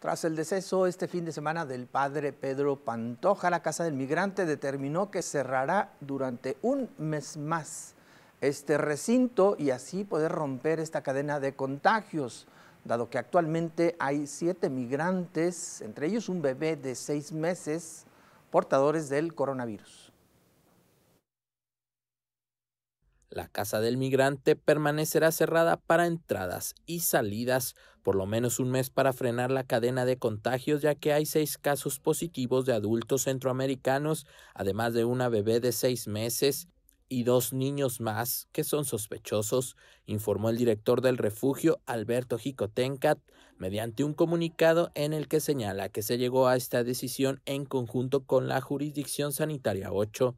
Tras el deceso este fin de semana del padre Pedro Pantoja, la Casa del Migrante determinó que cerrará durante un mes más este recinto y así poder romper esta cadena de contagios, dado que actualmente hay siete migrantes, entre ellos un bebé de seis meses, portadores del coronavirus. La casa del migrante permanecerá cerrada para entradas y salidas por lo menos un mes para frenar la cadena de contagios ya que hay seis casos positivos de adultos centroamericanos, además de una bebé de seis meses y dos niños más que son sospechosos, informó el director del refugio, Alberto Jicotencat, mediante un comunicado en el que señala que se llegó a esta decisión en conjunto con la Jurisdicción Sanitaria 8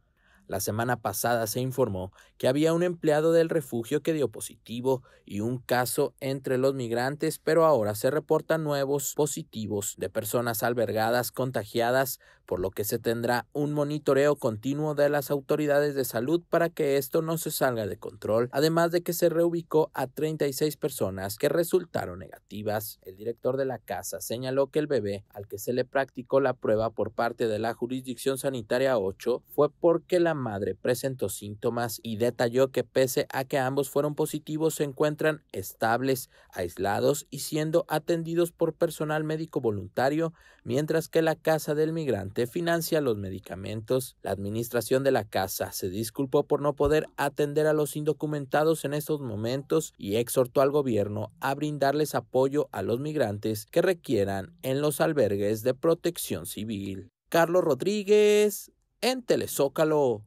la semana pasada se informó que había un empleado del refugio que dio positivo y un caso entre los migrantes, pero ahora se reportan nuevos positivos de personas albergadas contagiadas, por lo que se tendrá un monitoreo continuo de las autoridades de salud para que esto no se salga de control, además de que se reubicó a 36 personas que resultaron negativas. El director de la casa señaló que el bebé al que se le practicó la prueba por parte de la jurisdicción sanitaria 8 fue porque la madre presentó síntomas y detalló que pese a que ambos fueron positivos se encuentran estables, aislados y siendo atendidos por personal médico voluntario, mientras que la Casa del Migrante financia los medicamentos. La administración de la casa se disculpó por no poder atender a los indocumentados en estos momentos y exhortó al gobierno a brindarles apoyo a los migrantes que requieran en los albergues de protección civil. Carlos Rodríguez, en Telezócalo.